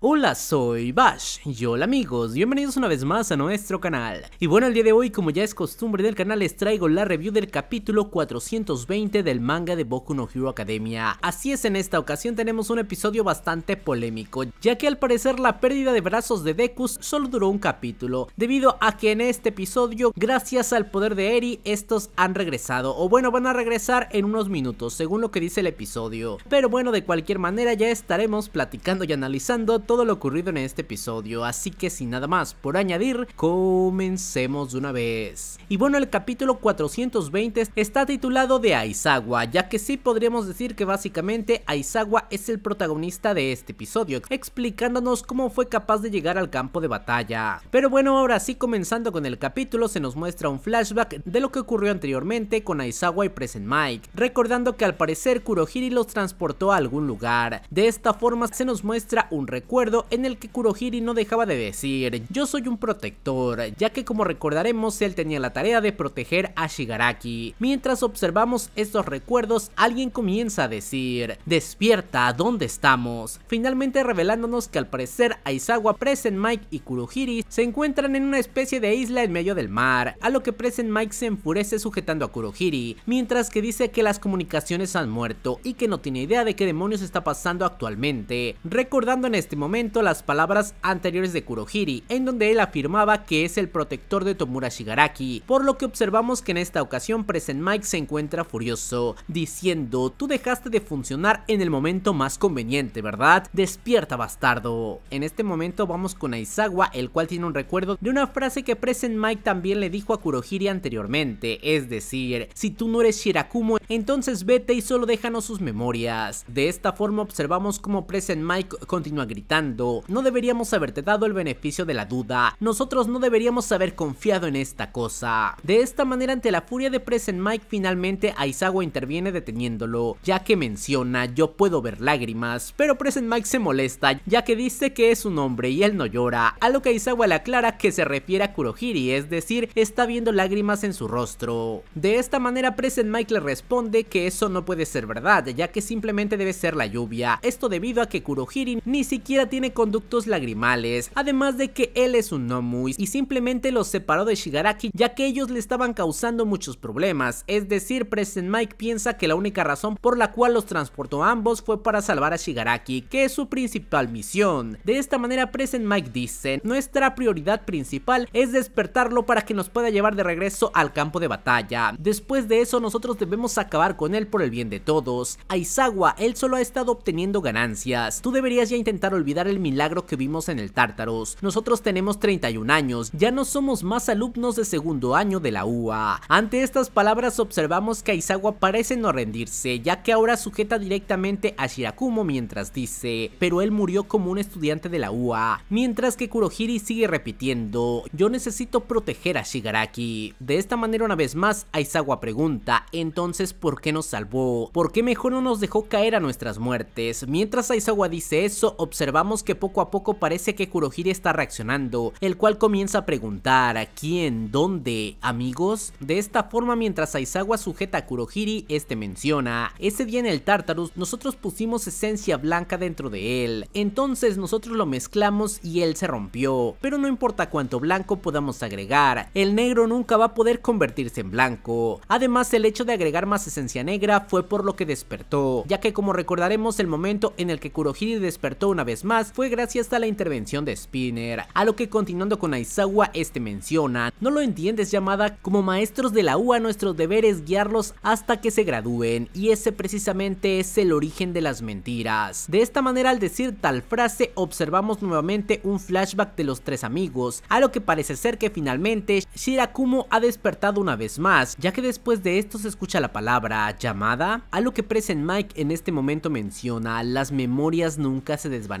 Hola, soy Bash y hola amigos, bienvenidos una vez más a nuestro canal. Y bueno, el día de hoy, como ya es costumbre del canal, les traigo la review del capítulo 420 del manga de Boku no Hero Academia. Así es, en esta ocasión tenemos un episodio bastante polémico, ya que al parecer la pérdida de brazos de Deku solo duró un capítulo, debido a que en este episodio, gracias al poder de Eri, estos han regresado, o bueno, van a regresar en unos minutos, según lo que dice el episodio. Pero bueno, de cualquier manera ya estaremos platicando y analizando todo lo ocurrido en este episodio, así que sin nada más por añadir, comencemos de una vez. Y bueno, el capítulo 420 está titulado de Aizawa, ya que sí podríamos decir que básicamente Aizawa es el protagonista de este episodio, explicándonos cómo fue capaz de llegar al campo de batalla. Pero bueno, ahora sí comenzando con el capítulo se nos muestra un flashback de lo que ocurrió anteriormente con Aizawa y Present Mike, recordando que al parecer Kurohiri los transportó a algún lugar. De esta forma se nos muestra un recuerdo en el que Kurohiri no dejaba de decir, yo soy un protector, ya que como recordaremos él tenía la tarea de proteger a Shigaraki. Mientras observamos estos recuerdos, alguien comienza a decir, despierta, ¿dónde estamos? Finalmente revelándonos que al parecer Aizawa, Present Mike y Kurohiri se encuentran en una especie de isla en medio del mar, a lo que Present Mike se enfurece sujetando a Kurohiri, mientras que dice que las comunicaciones han muerto y que no tiene idea de qué demonios está pasando actualmente, recordando en este momento momento las palabras anteriores de Kurohiri, en donde él afirmaba que es el protector de Tomura Shigaraki, por lo que observamos que en esta ocasión Present Mike se encuentra furioso, diciendo, tú dejaste de funcionar en el momento más conveniente, ¿verdad? Despierta bastardo. En este momento vamos con Aizawa, el cual tiene un recuerdo de una frase que Present Mike también le dijo a Kurohiri anteriormente, es decir, si tú no eres Shirakumo, entonces vete y solo déjanos sus memorias. De esta forma observamos como Present Mike continúa gritando no deberíamos haberte dado el beneficio de la duda, nosotros no deberíamos haber confiado en esta cosa. De esta manera ante la furia de Present Mike finalmente Aizawa interviene deteniéndolo, ya que menciona yo puedo ver lágrimas, pero Present Mike se molesta ya que dice que es un hombre y él no llora, a lo que Aizawa le aclara que se refiere a Kurohiri, es decir, está viendo lágrimas en su rostro. De esta manera Present Mike le responde que eso no puede ser verdad, ya que simplemente debe ser la lluvia, esto debido a que Kurohiri ni siquiera tiene conductos lagrimales, además de que él es un Nomuiz y simplemente los separó de Shigaraki ya que ellos le estaban causando muchos problemas, es decir, Present Mike piensa que la única razón por la cual los transportó a ambos fue para salvar a Shigaraki, que es su principal misión. De esta manera Present Mike dice, nuestra prioridad principal es despertarlo para que nos pueda llevar de regreso al campo de batalla. Después de eso nosotros debemos acabar con él por el bien de todos. Aizawa, él solo ha estado obteniendo ganancias, tú deberías ya intentar olvidar el milagro que vimos en el Tártaros. Nosotros tenemos 31 años, ya no somos más alumnos de segundo año de la UA. Ante estas palabras observamos que Aizawa parece no rendirse, ya que ahora sujeta directamente a Shirakumo mientras dice, pero él murió como un estudiante de la UA, mientras que Kurohiri sigue repitiendo, yo necesito proteger a Shigaraki. De esta manera una vez más, Aizawa pregunta, entonces ¿por qué nos salvó? ¿Por qué mejor no nos dejó caer a nuestras muertes? Mientras Aizawa dice eso, observamos que poco a poco parece que Kurohiri está reaccionando, el cual comienza a preguntar ¿a quién? ¿Dónde? ¿Amigos? De esta forma mientras Aizawa sujeta a Kurohiri, este menciona, ese día en el Tartarus nosotros pusimos esencia blanca dentro de él, entonces nosotros lo mezclamos y él se rompió, pero no importa cuánto blanco podamos agregar, el negro nunca va a poder convertirse en blanco. Además el hecho de agregar más esencia negra fue por lo que despertó, ya que como recordaremos el momento en el que Kurohiri despertó una vez más, fue gracias a la intervención de Spinner, a lo que continuando con Aizawa, este menciona, no lo entiendes llamada, como maestros de la UA nuestro deber es guiarlos hasta que se gradúen, y ese precisamente es el origen de las mentiras. De esta manera al decir tal frase, observamos nuevamente un flashback de los tres amigos, a lo que parece ser que finalmente Shirakumo ha despertado una vez más, ya que después de esto se escucha la palabra llamada, a lo que Present Mike en este momento menciona, las memorias nunca se desvanecen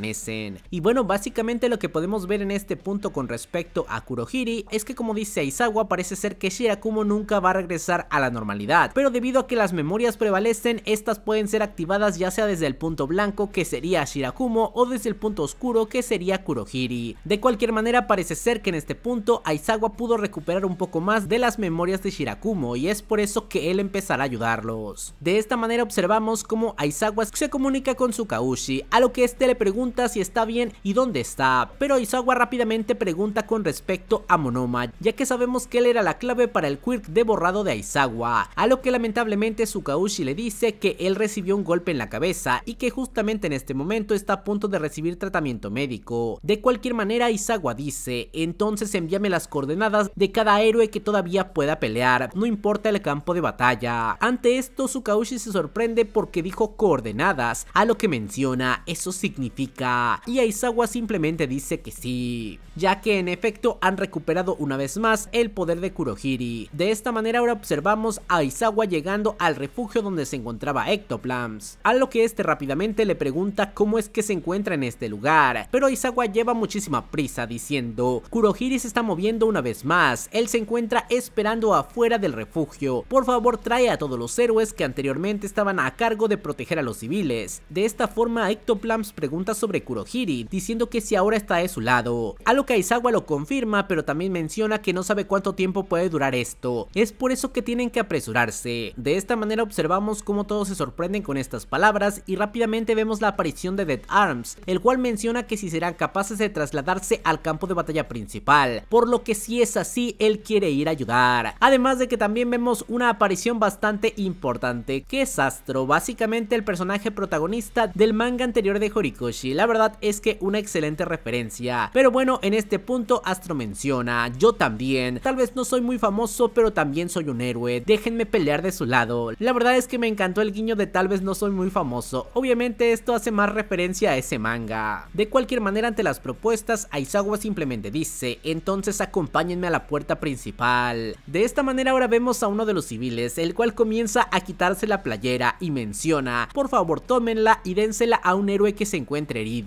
y bueno, básicamente lo que podemos ver en este punto con respecto a Kurohiri es que como dice Aizawa, parece ser que Shirakumo nunca va a regresar a la normalidad, pero debido a que las memorias prevalecen, estas pueden ser activadas ya sea desde el punto blanco que sería Shirakumo o desde el punto oscuro que sería Kurohiri. De cualquier manera parece ser que en este punto Aizawa pudo recuperar un poco más de las memorias de Shirakumo y es por eso que él empezará a ayudarlos. De esta manera observamos cómo Aizawa se comunica con su Kaushi, a lo que este le pregunta si está bien y dónde está, pero Isawa rápidamente pregunta con respecto a Monoma, ya que sabemos que él era la clave para el quirk de borrado de Aizawa, a lo que lamentablemente Sukaushi le dice que él recibió un golpe en la cabeza y que justamente en este momento está a punto de recibir tratamiento médico. De cualquier manera, Isawa dice, entonces envíame las coordenadas de cada héroe que todavía pueda pelear, no importa el campo de batalla. Ante esto, Sukaushi se sorprende porque dijo coordenadas, a lo que menciona, eso significa y Aizawa simplemente dice que sí, ya que en efecto han recuperado una vez más el poder de Kurohiri. De esta manera ahora observamos a Aizawa llegando al refugio donde se encontraba Ectoplams, a lo que este rápidamente le pregunta cómo es que se encuentra en este lugar, pero Aizawa lleva muchísima prisa diciendo, Kurohiri se está moviendo una vez más, él se encuentra esperando afuera del refugio, por favor trae a todos los héroes que anteriormente estaban a cargo de proteger a los civiles. De esta forma Ectoplams pregunta sobre Kurohiri, diciendo que si ahora está de su lado. A lo que Aizawa lo confirma, pero también menciona que no sabe cuánto tiempo puede durar esto. Es por eso que tienen que apresurarse. De esta manera observamos cómo todos se sorprenden con estas palabras y rápidamente vemos la aparición de Dead Arms, el cual menciona que si serán capaces de trasladarse al campo de batalla principal, por lo que si es así, él quiere ir a ayudar. Además de que también vemos una aparición bastante importante, que es Astro, básicamente el personaje protagonista del manga anterior de Horikoshi. La verdad es que una excelente referencia. Pero bueno, en este punto Astro menciona, yo también, tal vez no soy muy famoso, pero también soy un héroe, déjenme pelear de su lado. La verdad es que me encantó el guiño de tal vez no soy muy famoso, obviamente esto hace más referencia a ese manga. De cualquier manera, ante las propuestas, Aizawa simplemente dice, entonces acompáñenme a la puerta principal. De esta manera ahora vemos a uno de los civiles, el cual comienza a quitarse la playera y menciona, por favor tómenla y dénsela a un héroe que se encuentre herido.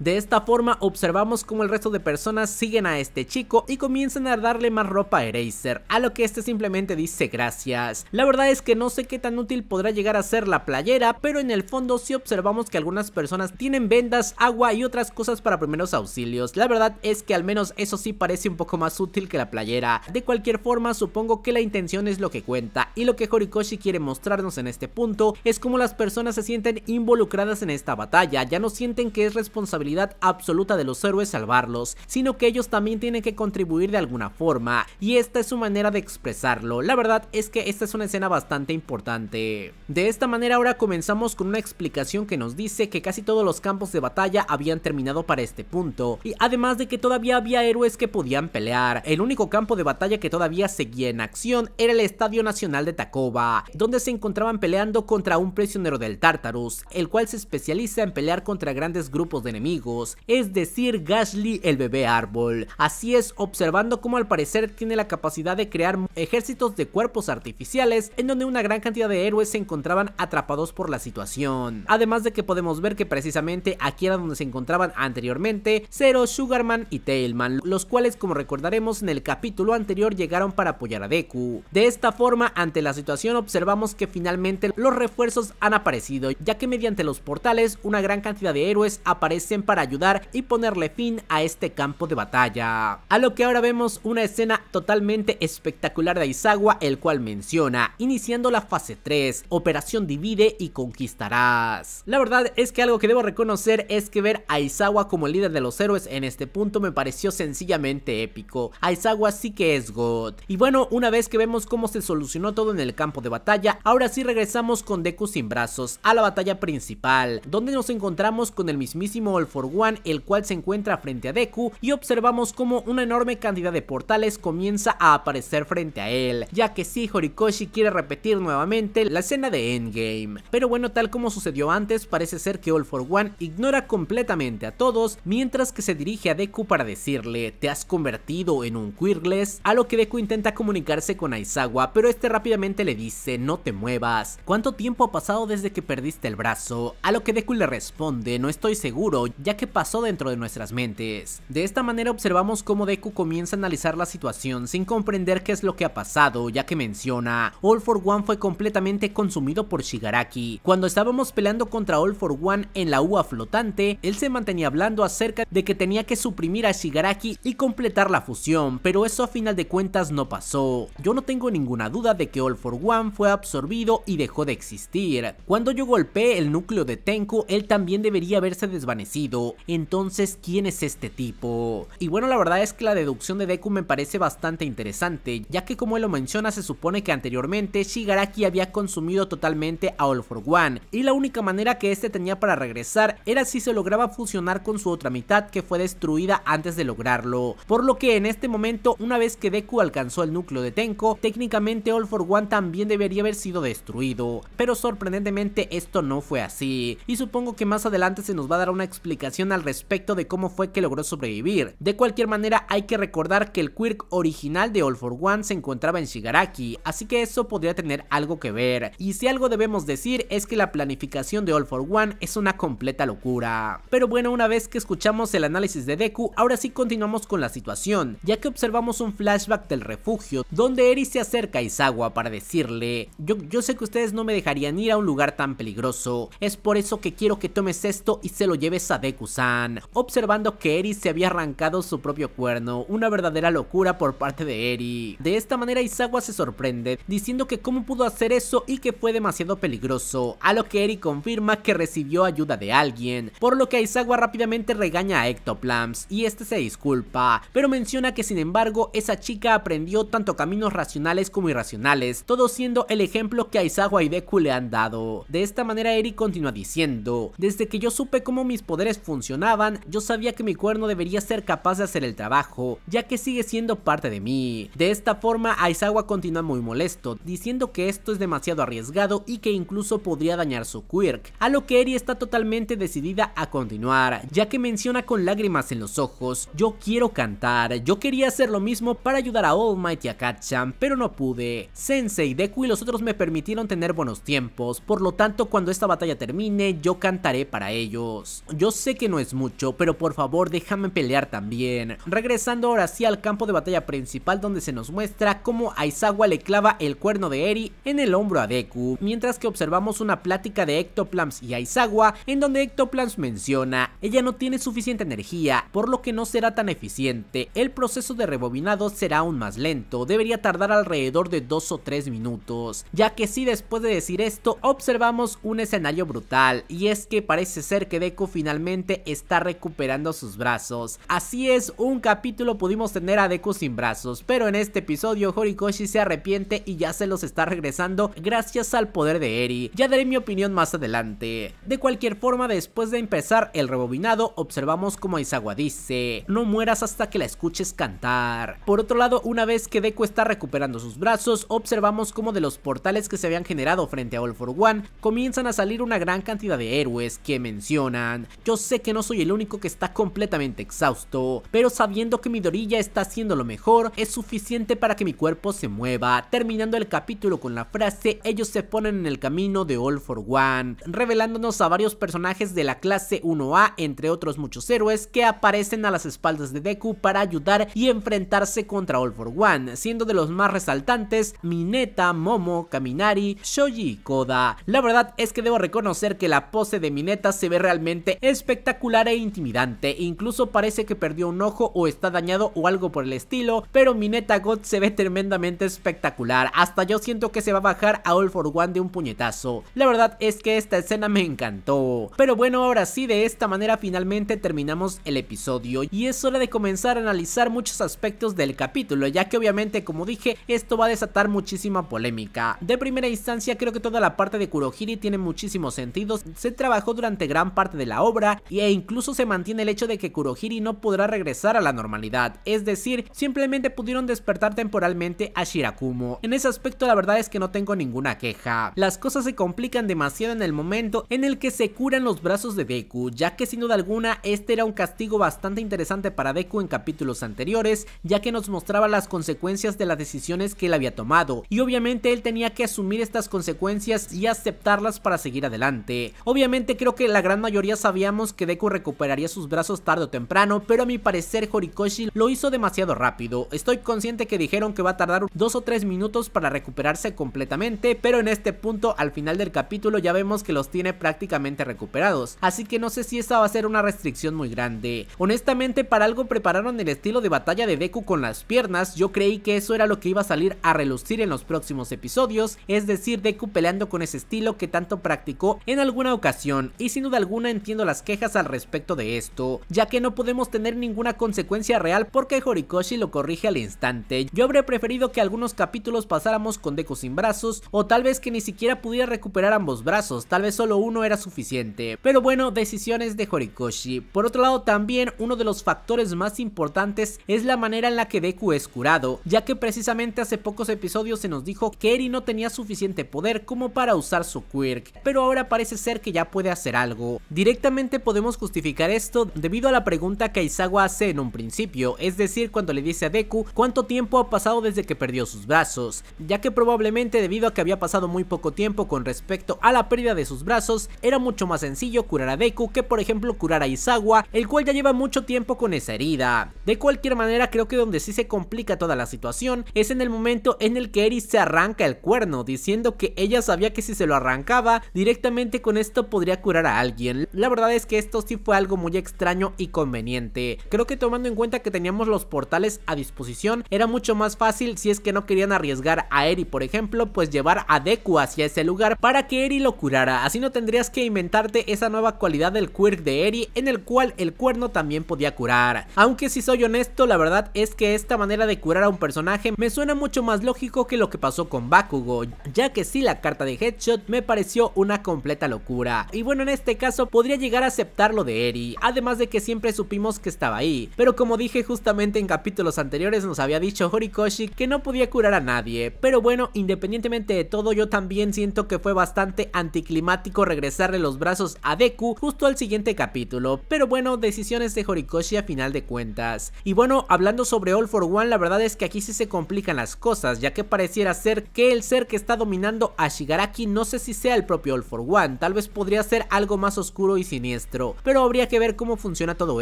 De esta forma observamos como el resto de personas siguen a este chico y comienzan a darle más ropa a Eraser, a lo que este simplemente dice gracias. La verdad es que no sé qué tan útil podrá llegar a ser la playera, pero en el fondo sí observamos que algunas personas tienen vendas, agua y otras cosas para primeros auxilios. La verdad es que al menos eso sí parece un poco más útil que la playera. De cualquier forma supongo que la intención es lo que cuenta y lo que Horikoshi quiere mostrarnos en este punto es cómo las personas se sienten involucradas en esta batalla, ya no sienten que es responsabilidad absoluta de los héroes salvarlos, sino que ellos también tienen que contribuir de alguna forma, y esta es su manera de expresarlo. La verdad es que esta es una escena bastante importante. De esta manera ahora comenzamos con una explicación que nos dice que casi todos los campos de batalla habían terminado para este punto, y además de que todavía había héroes que podían pelear. El único campo de batalla que todavía seguía en acción era el Estadio Nacional de Tacoba, donde se encontraban peleando contra un prisionero del Tartarus, el cual se especializa en pelear contra grandes grupos de enemigos, es decir, Gashly el bebé árbol. Así es, observando cómo al parecer tiene la capacidad de crear ejércitos de cuerpos artificiales en donde una gran cantidad de héroes se encontraban atrapados por la situación. Además de que podemos ver que precisamente aquí era donde se encontraban anteriormente Zero, Sugarman y Tailman, los cuales como recordaremos en el capítulo anterior llegaron para apoyar a Deku. De esta forma, ante la situación observamos que finalmente los refuerzos han aparecido, ya que mediante los portales una gran cantidad de héroes ha aparecen para ayudar y ponerle fin a este campo de batalla. A lo que ahora vemos una escena totalmente espectacular de Aizawa, el cual menciona, iniciando la fase 3, Operación Divide y Conquistarás. La verdad es que algo que debo reconocer es que ver a Aizawa como el líder de los héroes en este punto me pareció sencillamente épico. Aizawa sí que es God. Y bueno, una vez que vemos cómo se solucionó todo en el campo de batalla, ahora sí regresamos con Deku sin brazos a la batalla principal, donde nos encontramos con el mismo mismísimo All for One, el cual se encuentra frente a Deku y observamos como una enorme cantidad de portales comienza a aparecer frente a él, ya que si sí, Horikoshi quiere repetir nuevamente la escena de Endgame. Pero bueno, tal como sucedió antes, parece ser que All for One ignora completamente a todos mientras que se dirige a Deku para decirle, te has convertido en un Quirkless, a lo que Deku intenta comunicarse con Aizawa, pero este rápidamente le dice, no te muevas, ¿cuánto tiempo ha pasado desde que perdiste el brazo? A lo que Deku le responde, no estoy seguro seguro, ya que pasó dentro de nuestras mentes. De esta manera observamos cómo Deku comienza a analizar la situación sin comprender qué es lo que ha pasado, ya que menciona, All for One fue completamente consumido por Shigaraki. Cuando estábamos peleando contra All for One en la uva flotante, él se mantenía hablando acerca de que tenía que suprimir a Shigaraki y completar la fusión, pero eso a final de cuentas no pasó. Yo no tengo ninguna duda de que All for One fue absorbido y dejó de existir. Cuando yo golpeé el núcleo de Tenku, él también debería haberse desvanecido. Entonces, ¿quién es este tipo? Y bueno, la verdad es que la deducción de Deku me parece bastante interesante, ya que como él lo menciona, se supone que anteriormente Shigaraki había consumido totalmente a All for One, y la única manera que este tenía para regresar era si se lograba fusionar con su otra mitad que fue destruida antes de lograrlo. Por lo que en este momento, una vez que Deku alcanzó el núcleo de Tenko, técnicamente All for One también debería haber sido destruido, pero sorprendentemente esto no fue así, y supongo que más adelante se nos va a dar una explicación al respecto de cómo fue que logró sobrevivir. De cualquier manera, hay que recordar que el Quirk original de All for One se encontraba en Shigaraki, así que eso podría tener algo que ver. Y si algo debemos decir es que la planificación de All for One es una completa locura. Pero bueno, una vez que escuchamos el análisis de Deku, ahora sí continuamos con la situación, ya que observamos un flashback del refugio, donde Eri se acerca a Izawa para decirle, yo, yo sé que ustedes no me dejarían ir a un lugar tan peligroso, es por eso que quiero que tomes esto y se lo a deku san observando que Eri se había arrancado su propio cuerno, una verdadera locura por parte de Eri. De esta manera Isawa se sorprende, diciendo que cómo pudo hacer eso y que fue demasiado peligroso, a lo que Eri confirma que recibió ayuda de alguien, por lo que Isawa rápidamente regaña a Ectoplams y este se disculpa, pero menciona que sin embargo esa chica aprendió tanto caminos racionales como irracionales, todo siendo el ejemplo que a y Deku le han dado. De esta manera Eri continúa diciendo, desde que yo supe cómo mis poderes funcionaban, yo sabía que mi cuerno debería ser capaz de hacer el trabajo, ya que sigue siendo parte de mí. De esta forma, Aizawa continúa muy molesto, diciendo que esto es demasiado arriesgado y que incluso podría dañar su quirk, a lo que Eri está totalmente decidida a continuar, ya que menciona con lágrimas en los ojos, yo quiero cantar, yo quería hacer lo mismo para ayudar a All Might y a Kachan, pero no pude. Sensei, Deku y los otros me permitieron tener buenos tiempos, por lo tanto cuando esta batalla termine, yo cantaré para ellos. Yo sé que no es mucho, pero por favor déjame pelear también. Regresando ahora sí al campo de batalla principal donde se nos muestra cómo Aizawa le clava el cuerno de Eri en el hombro a Deku, mientras que observamos una plática de Ectoplams y Aizawa en donde Ectoplans menciona, ella no tiene suficiente energía, por lo que no será tan eficiente, el proceso de rebobinado será aún más lento, debería tardar alrededor de 2 o 3 minutos, ya que si sí, después de decir esto observamos un escenario brutal, y es que parece ser que Deku finalmente está recuperando sus brazos. Así es, un capítulo pudimos tener a Deku sin brazos, pero en este episodio Horikoshi se arrepiente y ya se los está regresando gracias al poder de Eri. Ya daré mi opinión más adelante. De cualquier forma, después de empezar el rebobinado, observamos como Izawa dice, no mueras hasta que la escuches cantar. Por otro lado, una vez que Deku está recuperando sus brazos, observamos como de los portales que se habían generado frente a All for One, comienzan a salir una gran cantidad de héroes que menciona yo sé que no soy el único que está completamente exhausto, pero sabiendo que mi dorilla está haciendo lo mejor, es suficiente para que mi cuerpo se mueva. Terminando el capítulo con la frase, ellos se ponen en el camino de All for One, revelándonos a varios personajes de la clase 1A, entre otros muchos héroes, que aparecen a las espaldas de Deku para ayudar y enfrentarse contra All for One, siendo de los más resaltantes Mineta, Momo, Kaminari, Shoji y Koda. La verdad es que debo reconocer que la pose de Mineta se ve realmente espectacular e intimidante, incluso parece que perdió un ojo o está dañado o algo por el estilo, pero Mineta God se ve tremendamente espectacular, hasta yo siento que se va a bajar a All for One de un puñetazo, la verdad es que esta escena me encantó, pero bueno ahora sí de esta manera finalmente terminamos el episodio y es hora de comenzar a analizar muchos aspectos del capítulo, ya que obviamente como dije esto va a desatar muchísima polémica, de primera instancia creo que toda la parte de Kurohiri tiene muchísimos Sentidos se trabajó durante gran parte del la obra e incluso se mantiene el hecho de que Kurohiri no podrá regresar a la normalidad, es decir, simplemente pudieron despertar temporalmente a Shirakumo. En ese aspecto la verdad es que no tengo ninguna queja. Las cosas se complican demasiado en el momento en el que se curan los brazos de Deku, ya que sin duda alguna este era un castigo bastante interesante para Deku en capítulos anteriores, ya que nos mostraba las consecuencias de las decisiones que él había tomado, y obviamente él tenía que asumir estas consecuencias y aceptarlas para seguir adelante. Obviamente creo que la gran mayoría sabíamos que Deku recuperaría sus brazos tarde o temprano, pero a mi parecer Horikoshi lo hizo demasiado rápido. Estoy consciente que dijeron que va a tardar dos o tres minutos para recuperarse completamente, pero en este punto al final del capítulo ya vemos que los tiene prácticamente recuperados, así que no sé si esa va a ser una restricción muy grande. Honestamente para algo prepararon el estilo de batalla de Deku con las piernas, yo creí que eso era lo que iba a salir a relucir en los próximos episodios, es decir Deku peleando con ese estilo que tanto practicó en alguna ocasión y sin duda alguna en las quejas al respecto de esto, ya que no podemos tener ninguna consecuencia real porque Horikoshi lo corrige al instante. Yo habría preferido que algunos capítulos pasáramos con Deku sin brazos, o tal vez que ni siquiera pudiera recuperar ambos brazos, tal vez solo uno era suficiente. Pero bueno, decisiones de Horikoshi. Por otro lado, también uno de los factores más importantes es la manera en la que Deku es curado, ya que precisamente hace pocos episodios se nos dijo que Eri no tenía suficiente poder como para usar su quirk, pero ahora parece ser que ya puede hacer algo. Directamente podemos justificar esto debido a la pregunta que Aizawa hace en un principio, es decir, cuando le dice a Deku cuánto tiempo ha pasado desde que perdió sus brazos, ya que probablemente debido a que había pasado muy poco tiempo con respecto a la pérdida de sus brazos, era mucho más sencillo curar a Deku que por ejemplo curar a Aizawa, el cual ya lleva mucho tiempo con esa herida. De cualquier manera creo que donde sí se complica toda la situación es en el momento en el que Eris se arranca el cuerno, diciendo que ella sabía que si se lo arrancaba, directamente con esto podría curar a alguien la verdad es que esto sí fue algo muy extraño y conveniente. Creo que tomando en cuenta que teníamos los portales a disposición, era mucho más fácil si es que no querían arriesgar a Eri, por ejemplo, pues llevar a Deku hacia ese lugar para que Eri lo curara. Así no tendrías que inventarte esa nueva cualidad del quirk de Eri en el cual el cuerno también podía curar. Aunque si soy honesto, la verdad es que esta manera de curar a un personaje me suena mucho más lógico que lo que pasó con Bakugo, ya que si la carta de Headshot me pareció una completa locura. Y bueno, en este caso podría llegar a aceptar lo de Eri, además de que siempre supimos que estaba ahí, pero como dije justamente en capítulos anteriores nos había dicho Horikoshi que no podía curar a nadie, pero bueno, independientemente de todo yo también siento que fue bastante anticlimático regresarle los brazos a Deku justo al siguiente capítulo, pero bueno, decisiones de Horikoshi a final de cuentas. Y bueno, hablando sobre All for One, la verdad es que aquí sí se complican las cosas, ya que pareciera ser que el ser que está dominando a Shigaraki no sé si sea el propio All for One, tal vez podría ser algo más oscuro y siniestro, pero habría que ver cómo funciona todo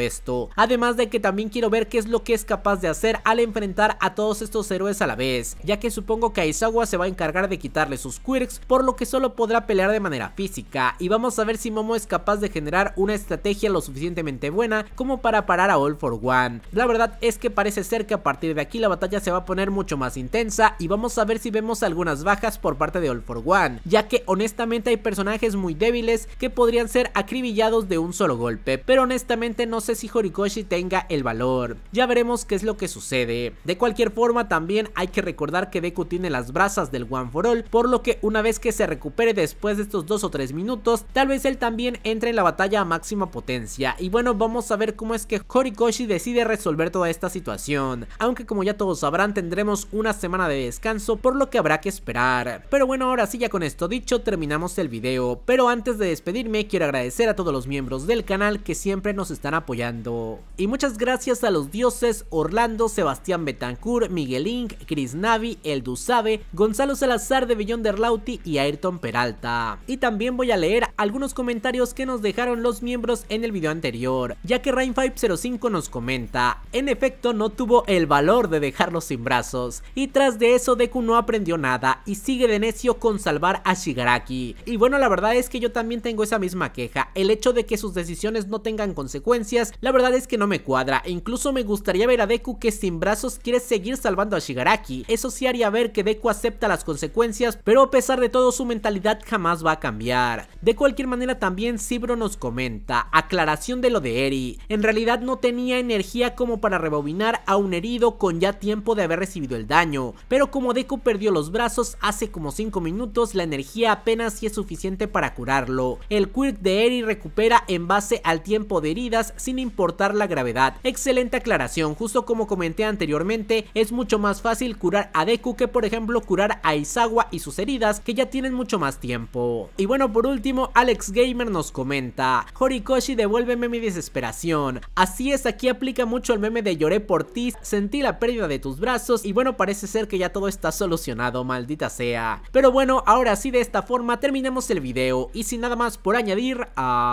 esto. Además de que también quiero ver qué es lo que es capaz de hacer al enfrentar a todos estos héroes a la vez, ya que supongo que Aizawa se va a encargar de quitarle sus quirks, por lo que solo podrá pelear de manera física, y vamos a ver si Momo es capaz de generar una estrategia lo suficientemente buena como para parar a All for One. La verdad es que parece ser que a partir de aquí la batalla se va a poner mucho más intensa y vamos a ver si vemos algunas bajas por parte de All for One, ya que honestamente hay personajes muy débiles que podrían ser a de un solo golpe, pero honestamente no sé si Horikoshi tenga el valor. Ya veremos qué es lo que sucede. De cualquier forma también hay que recordar que Deku tiene las brasas del One for All, por lo que una vez que se recupere después de estos dos o tres minutos, tal vez él también entre en la batalla a máxima potencia. Y bueno, vamos a ver cómo es que Horikoshi decide resolver toda esta situación. Aunque como ya todos sabrán, tendremos una semana de descanso, por lo que habrá que esperar. Pero bueno, ahora sí, ya con esto dicho, terminamos el video. Pero antes de despedirme, quiero agradecer a a todos los miembros del canal que siempre nos están apoyando. Y muchas gracias a los dioses Orlando, Sebastián Betancourt, Miguel Inc, Chris Navi, El Sabe... Gonzalo Salazar de Billón Derlauti y Ayrton Peralta. Y también voy a leer algunos comentarios que nos dejaron los miembros en el video anterior, ya que Rain505 nos comenta, en efecto no tuvo el valor de dejarlo sin brazos, y tras de eso Deku no aprendió nada y sigue de necio con salvar a Shigaraki. Y bueno la verdad es que yo también tengo esa misma queja, el hecho de que sus decisiones no tengan consecuencias, la verdad es que no me cuadra e incluso me gustaría ver a Deku que sin brazos quiere seguir salvando a Shigaraki. Eso sí haría ver que Deku acepta las consecuencias, pero a pesar de todo su mentalidad jamás va a cambiar. De cualquier manera también Cibro nos comenta, aclaración de lo de Eri, en realidad no tenía energía como para rebobinar a un herido con ya tiempo de haber recibido el daño, pero como Deku perdió los brazos hace como 5 minutos, la energía apenas si es suficiente para curarlo. El quirk de Eri recupera en base al tiempo de heridas sin importar la gravedad. Excelente aclaración, justo como comenté anteriormente, es mucho más fácil curar a Deku que por ejemplo curar a Isawa y sus heridas que ya tienen mucho más tiempo. Y bueno, por último, Alex Gamer nos comenta, Horikoshi devuélveme mi desesperación. Así es, aquí aplica mucho el meme de lloré por ti, sentí la pérdida de tus brazos y bueno, parece ser que ya todo está solucionado, maldita sea. Pero bueno, ahora sí de esta forma terminamos el video y sin nada más por añadir, a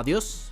Adiós.